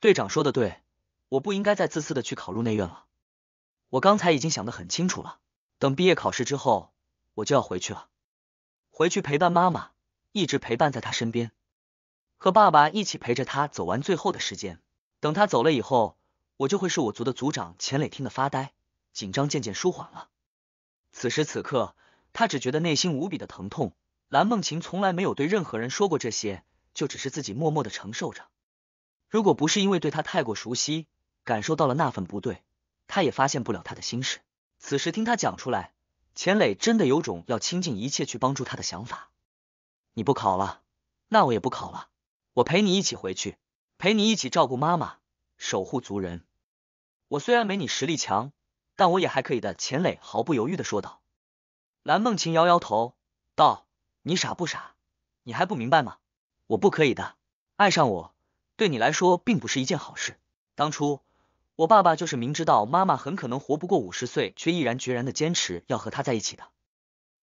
队长说的对，我不应该再自私的去考入内院了。我刚才已经想得很清楚了，等毕业考试之后，我就要回去了，回去陪伴妈妈，一直陪伴在他身边，和爸爸一起陪着他走完最后的时间。等他走了以后。我就会是我族的族长。钱磊听得发呆，紧张渐渐舒缓了。此时此刻，他只觉得内心无比的疼痛。蓝梦晴从来没有对任何人说过这些，就只是自己默默的承受着。如果不是因为对他太过熟悉，感受到了那份不对，他也发现不了他的心事。此时听他讲出来，钱磊真的有种要倾尽一切去帮助他的想法。你不考了，那我也不考了，我陪你一起回去，陪你一起照顾妈妈。守护族人，我虽然没你实力强，但我也还可以的。钱磊毫不犹豫的说道。蓝梦晴摇摇头道：“你傻不傻？你还不明白吗？我不可以的，爱上我对你来说并不是一件好事。当初我爸爸就是明知道妈妈很可能活不过五十岁，却毅然决然的坚持要和她在一起的。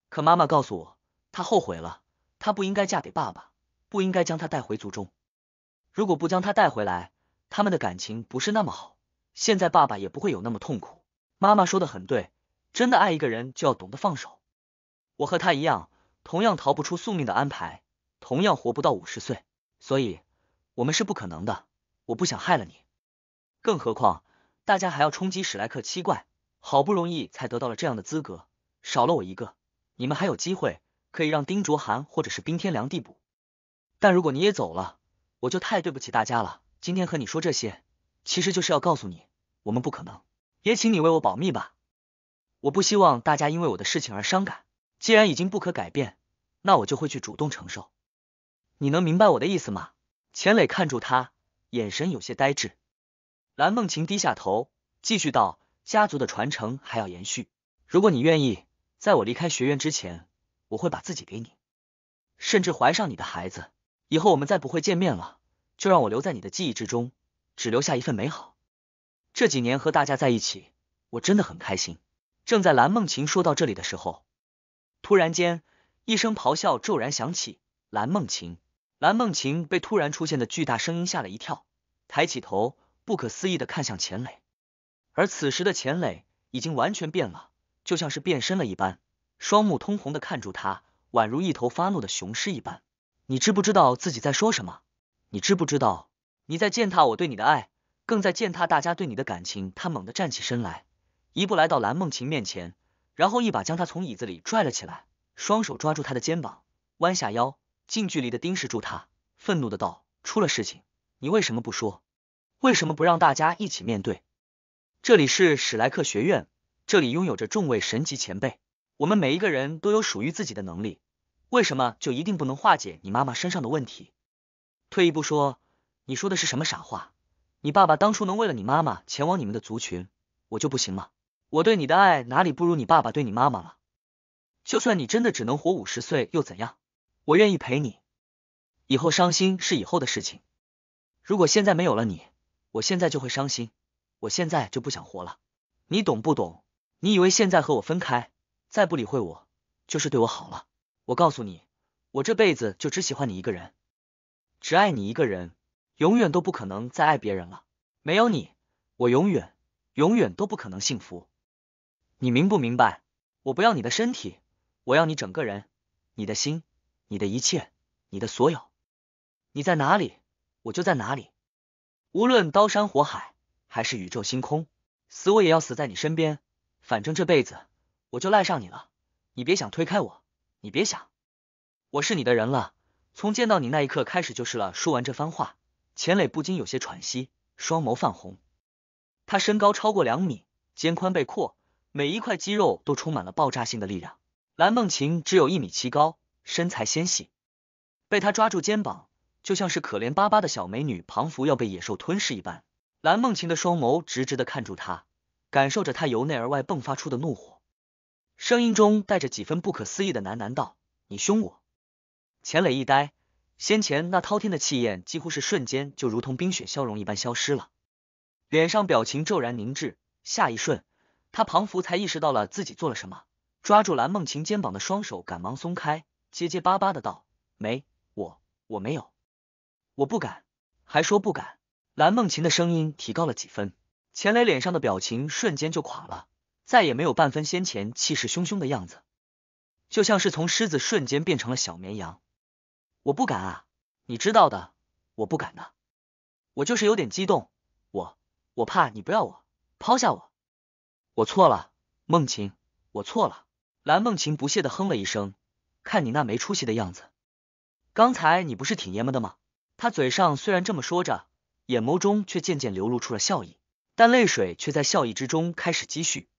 可妈妈告诉我，她后悔了，她不应该嫁给爸爸，不应该将他带回族中。如果不将他带回来，”他们的感情不是那么好，现在爸爸也不会有那么痛苦。妈妈说的很对，真的爱一个人就要懂得放手。我和他一样，同样逃不出宿命的安排，同样活不到五十岁，所以我们是不可能的。我不想害了你，更何况大家还要冲击史莱克七怪，好不容易才得到了这样的资格，少了我一个，你们还有机会可以让丁卓涵或者是冰天凉地补。但如果你也走了，我就太对不起大家了。今天和你说这些，其实就是要告诉你，我们不可能。也请你为我保密吧，我不希望大家因为我的事情而伤感。既然已经不可改变，那我就会去主动承受。你能明白我的意思吗？钱磊看住他，眼神有些呆滞。蓝梦晴低下头，继续道：“家族的传承还要延续。如果你愿意，在我离开学院之前，我会把自己给你，甚至怀上你的孩子。以后我们再不会见面了。”就让我留在你的记忆之中，只留下一份美好。这几年和大家在一起，我真的很开心。正在蓝梦晴说到这里的时候，突然间一声咆哮骤然响起。蓝梦晴，蓝梦晴被突然出现的巨大声音吓了一跳，抬起头，不可思议的看向钱磊。而此时的钱磊已经完全变了，就像是变身了一般，双目通红的看住他，宛如一头发怒的雄狮一般。你知不知道自己在说什么？你知不知道，你在践踏我对你的爱，更在践踏大家对你的感情。他猛地站起身来，一步来到蓝梦晴面前，然后一把将她从椅子里拽了起来，双手抓住她的肩膀，弯下腰，近距离的盯视住她，愤怒的道：“出了事情，你为什么不说？为什么不让大家一起面对？这里是史莱克学院，这里拥有着众位神级前辈，我们每一个人都有属于自己的能力，为什么就一定不能化解你妈妈身上的问题？”退一步说，你说的是什么傻话？你爸爸当初能为了你妈妈前往你们的族群，我就不行吗？我对你的爱哪里不如你爸爸对你妈妈了？就算你真的只能活五十岁又怎样？我愿意陪你，以后伤心是以后的事情。如果现在没有了你，我现在就会伤心，我现在就不想活了。你懂不懂？你以为现在和我分开，再不理会我，就是对我好了？我告诉你，我这辈子就只喜欢你一个人。只爱你一个人，永远都不可能再爱别人了。没有你，我永远、永远都不可能幸福。你明不明白？我不要你的身体，我要你整个人，你的心，你的一切，你的所有。你在哪里，我就在哪里。无论刀山火海，还是宇宙星空，死我也要死在你身边。反正这辈子我就赖上你了，你别想推开我，你别想，我是你的人了。从见到你那一刻开始就是了。说完这番话，钱磊不禁有些喘息，双眸泛红。他身高超过两米，肩宽背阔，每一块肌肉都充满了爆炸性的力量。蓝梦晴只有一米七高，身材纤细，被他抓住肩膀，就像是可怜巴巴的小美女庞福要被野兽吞噬一般。蓝梦晴的双眸直直的看住他，感受着他由内而外迸发出的怒火，声音中带着几分不可思议的喃喃道：“你凶我。”钱磊一呆，先前那滔天的气焰几乎是瞬间，就如同冰雪消融一般消失了，脸上表情骤然凝滞。下一瞬，他仿佛才意识到了自己做了什么，抓住蓝梦晴肩膀的双手赶忙松开，结结巴巴的道：“没，我我没有，我不敢，还说不敢。”蓝梦晴的声音提高了几分，钱磊脸上的表情瞬间就垮了，再也没有半分先前气势汹汹的样子，就像是从狮子瞬间变成了小绵羊。我不敢啊，你知道的，我不敢的。我就是有点激动，我我怕你不要我，抛下我。我错了，梦晴，我错了。蓝梦晴不屑的哼了一声，看你那没出息的样子。刚才你不是挺爷们的吗？他嘴上虽然这么说着，眼眸中却渐渐流露出了笑意，但泪水却在笑意之中开始积蓄。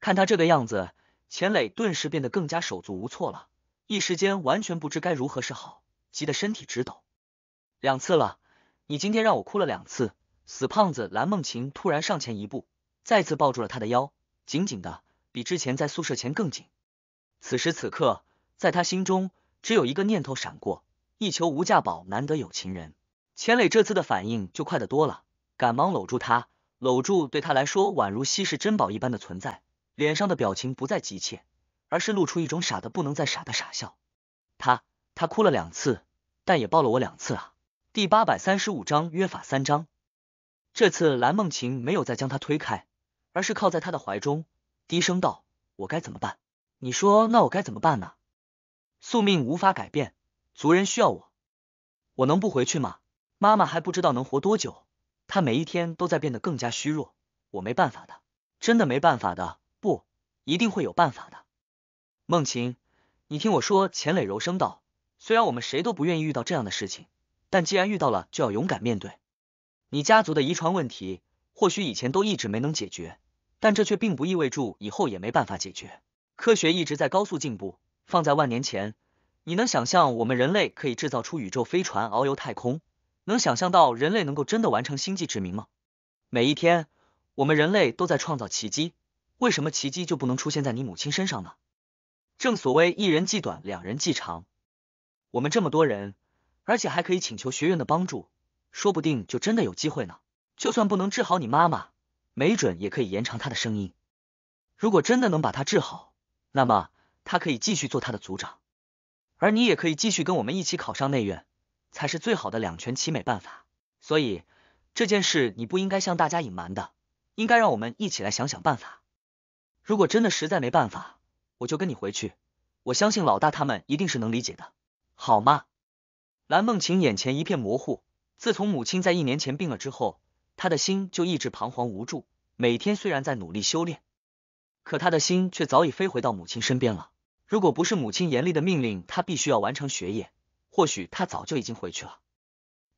看他这个样子，钱磊顿时变得更加手足无措了，一时间完全不知该如何是好。急得身体直抖，两次了，你今天让我哭了两次，死胖子！蓝梦晴突然上前一步，再次抱住了他的腰，紧紧的，比之前在宿舍前更紧。此时此刻，在他心中只有一个念头闪过：一求无价宝，难得有情人。钱磊这次的反应就快得多了，赶忙搂住他，搂住对他来说宛如稀世珍宝一般的存在，脸上的表情不再急切，而是露出一种傻的不能再傻的傻笑。他。他哭了两次，但也抱了我两次啊。第八百三十五章约法三章。这次蓝梦晴没有再将他推开，而是靠在他的怀中，低声道：“我该怎么办？”“你说那我该怎么办呢？”“宿命无法改变，族人需要我，我能不回去吗？”“妈妈还不知道能活多久，她每一天都在变得更加虚弱，我没办法的，真的没办法的，不，一定会有办法的。”“梦晴，你听我说。”钱磊柔声道。虽然我们谁都不愿意遇到这样的事情，但既然遇到了，就要勇敢面对。你家族的遗传问题，或许以前都一直没能解决，但这却并不意味着以后也没办法解决。科学一直在高速进步，放在万年前，你能想象我们人类可以制造出宇宙飞船遨游太空？能想象到人类能够真的完成星际殖民吗？每一天，我们人类都在创造奇迹，为什么奇迹就不能出现在你母亲身上呢？正所谓一人计短，两人计长。我们这么多人，而且还可以请求学院的帮助，说不定就真的有机会呢。就算不能治好你妈妈，没准也可以延长她的生命。如果真的能把她治好，那么她可以继续做她的族长，而你也可以继续跟我们一起考上内院，才是最好的两全其美办法。所以这件事你不应该向大家隐瞒的，应该让我们一起来想想办法。如果真的实在没办法，我就跟你回去。我相信老大他们一定是能理解的。好吗？蓝梦晴眼前一片模糊。自从母亲在一年前病了之后，她的心就一直彷徨无助。每天虽然在努力修炼，可他的心却早已飞回到母亲身边了。如果不是母亲严厉的命令他必须要完成学业，或许他早就已经回去了。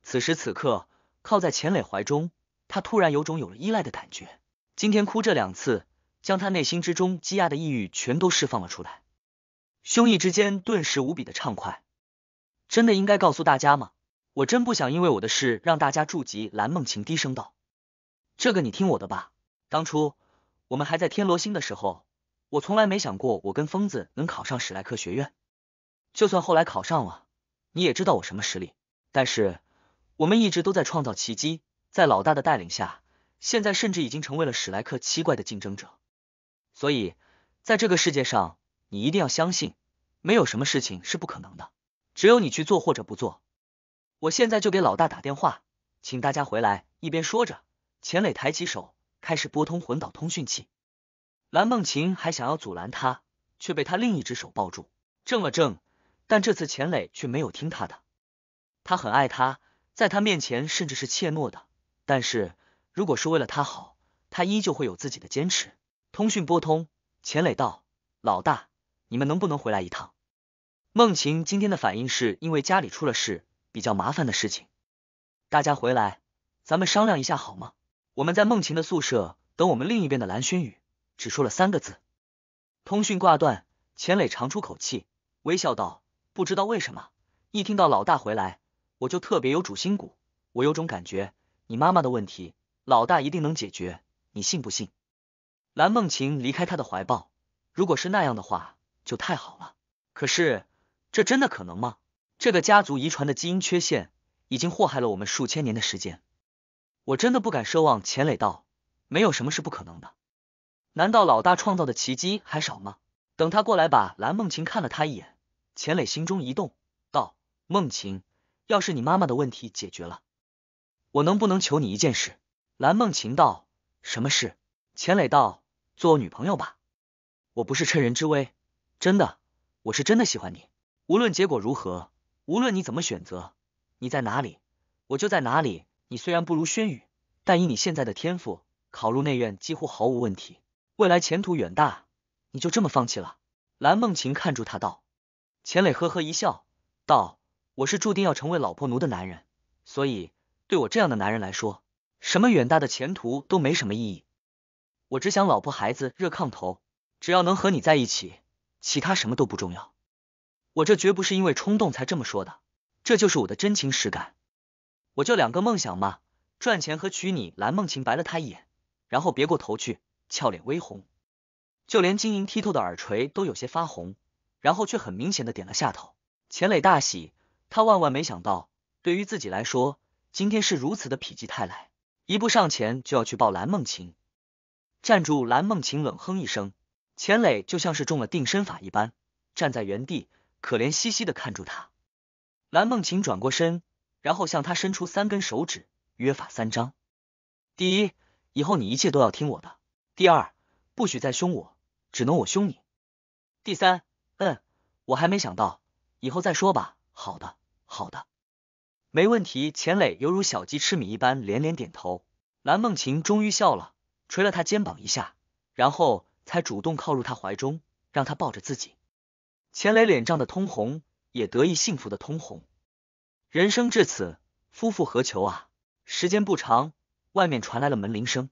此时此刻，靠在钱磊怀中，他突然有种有了依赖的感觉。今天哭这两次，将他内心之中积压的抑郁全都释放了出来，胸臆之间顿时无比的畅快。真的应该告诉大家吗？我真不想因为我的事让大家注急。”蓝梦晴低声道：“这个你听我的吧。当初我们还在天罗星的时候，我从来没想过我跟疯子能考上史莱克学院。就算后来考上了，你也知道我什么实力。但是我们一直都在创造奇迹，在老大的带领下，现在甚至已经成为了史莱克七怪的竞争者。所以在这个世界上，你一定要相信，没有什么事情是不可能的。”只有你去做或者不做，我现在就给老大打电话，请大家回来。一边说着，钱磊抬起手开始拨通魂导通讯器。蓝梦琴还想要阻拦他，却被他另一只手抱住。怔了怔，但这次钱磊却没有听他的。他很爱他，在他面前甚至是怯懦的。但是，如果是为了他好，他依旧会有自己的坚持。通讯拨通，钱磊道：“老大，你们能不能回来一趟？”梦晴今天的反应是因为家里出了事，比较麻烦的事情。大家回来，咱们商量一下好吗？我们在梦晴的宿舍等我们另一边的蓝轩宇，只说了三个字，通讯挂断。钱磊长出口气，微笑道：“不知道为什么，一听到老大回来，我就特别有主心骨。我有种感觉，你妈妈的问题，老大一定能解决，你信不信？”蓝梦晴离开他的怀抱，如果是那样的话，就太好了。可是。这真的可能吗？这个家族遗传的基因缺陷已经祸害了我们数千年的时间，我真的不敢奢望。钱磊道：“没有什么是不可能的，难道老大创造的奇迹还少吗？”等他过来吧。蓝梦晴看了他一眼，钱磊心中一动，道：“梦晴，要是你妈妈的问题解决了，我能不能求你一件事？”蓝梦晴道：“什么事？”钱磊道：“做我女朋友吧，我不是趁人之危，真的，我是真的喜欢你。”无论结果如何，无论你怎么选择，你在哪里，我就在哪里。你虽然不如轩宇，但以你现在的天赋，考入内院几乎毫无问题，未来前途远大。你就这么放弃了？蓝梦晴看住他道。钱磊呵呵一笑，道：“我是注定要成为老婆奴的男人，所以对我这样的男人来说，什么远大的前途都没什么意义。我只想老婆孩子热炕头，只要能和你在一起，其他什么都不重要。”我这绝不是因为冲动才这么说的，这就是我的真情实感。我就两个梦想嘛，赚钱和娶你。蓝梦晴白了他一眼，然后别过头去，俏脸微红，就连晶莹剔透的耳垂都有些发红，然后却很明显的点了下头。钱磊大喜，他万万没想到，对于自己来说，今天是如此的否极泰来。一步上前就要去抱蓝梦晴，站住！蓝梦晴冷哼一声，钱磊就像是中了定身法一般，站在原地。可怜兮兮的看住他，蓝梦晴转过身，然后向他伸出三根手指，约法三章：第一，以后你一切都要听我的；第二，不许再凶我，只能我凶你；第三，嗯，我还没想到，以后再说吧。好的，好的，没问题。钱磊犹如小鸡吃米一般连连点头。蓝梦晴终于笑了，捶了他肩膀一下，然后才主动靠入他怀中，让他抱着自己。钱磊脸涨得通红，也得意幸福的通红。人生至此，夫复何求啊！时间不长，外面传来了门铃声，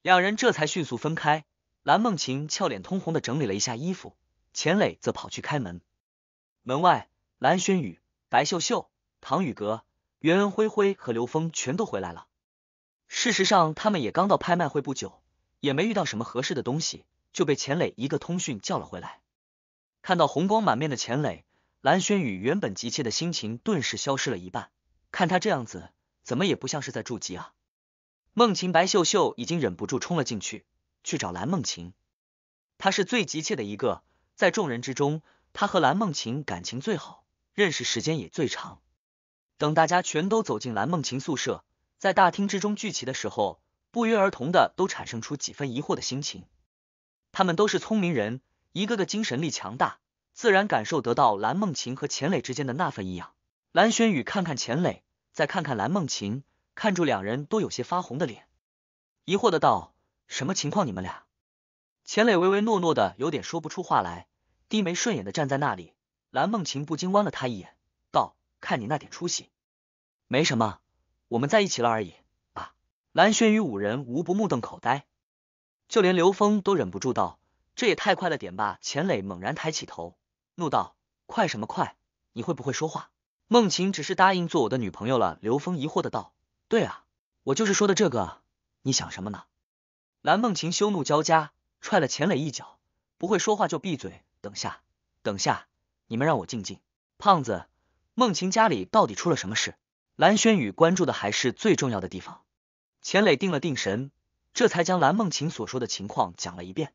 两人这才迅速分开。蓝梦晴俏脸通红的整理了一下衣服，钱磊则跑去开门。门外，蓝轩宇、白秀秀、唐雨阁、袁恩、辉辉和刘峰全都回来了。事实上，他们也刚到拍卖会不久，也没遇到什么合适的东西，就被钱磊一个通讯叫了回来。看到红光满面的钱磊，蓝轩宇原本急切的心情顿时消失了一半。看他这样子，怎么也不像是在筑基啊！孟晴、白秀秀已经忍不住冲了进去，去找蓝梦晴。她是最急切的一个，在众人之中，她和蓝梦晴感情最好，认识时间也最长。等大家全都走进蓝梦晴宿舍，在大厅之中聚齐的时候，不约而同的都产生出几分疑惑的心情。他们都是聪明人。一个个精神力强大，自然感受得到蓝梦晴和钱磊之间的那份异样。蓝轩宇看看钱磊，再看看蓝梦晴，看住两人都有些发红的脸，疑惑的道：“什么情况？你们俩？”钱磊唯唯诺诺的，有点说不出话来，低眉顺眼的站在那里。蓝梦晴不禁弯了他一眼，道：“看你那点出息，没什么，我们在一起了而已。”啊！蓝轩宇五人无不目瞪口呆，就连刘峰都忍不住道。这也太快了点吧！钱磊猛然抬起头，怒道：“快什么快？你会不会说话？”孟琴只是答应做我的女朋友了。刘峰疑惑的道：“对啊，我就是说的这个。你想什么呢？”蓝梦晴羞怒交加，踹了钱磊一脚：“不会说话就闭嘴！等下，等下，你们让我静静。”胖子，孟晴家里到底出了什么事？蓝轩宇关注的还是最重要的地方。钱磊定了定神，这才将蓝梦晴所说的情况讲了一遍。